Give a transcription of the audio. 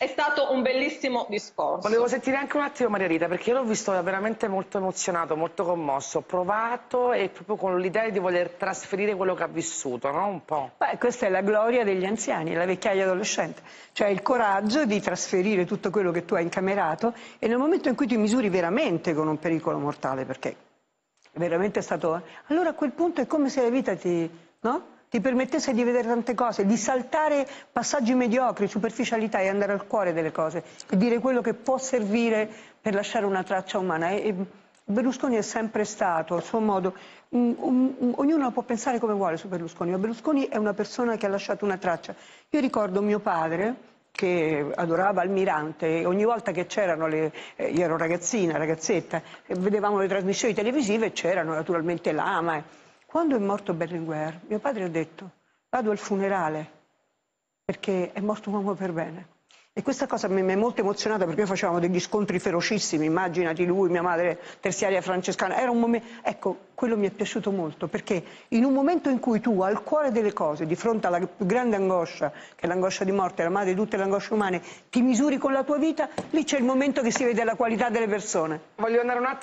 È stato un bellissimo discorso. Volevo sentire anche un attimo Maria Rita, perché l'ho visto veramente molto emozionato, molto commosso, provato e proprio con l'idea di voler trasferire quello che ha vissuto, no? Un po'. Beh, questa è la gloria degli anziani, la vecchiaia adolescente. Cioè il coraggio di trasferire tutto quello che tu hai incamerato e nel momento in cui ti misuri veramente con un pericolo mortale, perché veramente è stato... Eh, allora a quel punto è come se la vita ti... no? ti permettesse di vedere tante cose, di saltare passaggi mediocri, superficialità e andare al cuore delle cose e dire quello che può servire per lasciare una traccia umana. E, e Berlusconi è sempre stato, a suo modo, um, um, ognuno può pensare come vuole su Berlusconi, ma Berlusconi è una persona che ha lasciato una traccia. Io ricordo mio padre, che adorava Almirante. Ogni volta che c'erano le... Eh, io ero ragazzina, ragazzetta, vedevamo le trasmissioni televisive e c'erano naturalmente Lama. Eh. Quando è morto Berlinguer, mio padre ha detto vado al funerale perché è morto un uomo per bene. E questa cosa mi, è molto emozionata perché noi facevamo degli scontri ferocissimi, immaginati lui, mia madre terziaria francescana, era un momento... Ecco, quello mi è piaciuto molto perché in un momento in cui tu al cuore delle cose, di fronte alla più grande angoscia, che è l'angoscia di morte, la madre di tutte le angosce umane, ti misuri con la tua vita, lì c'è il momento che si vede la qualità delle persone. Voglio andare un attimo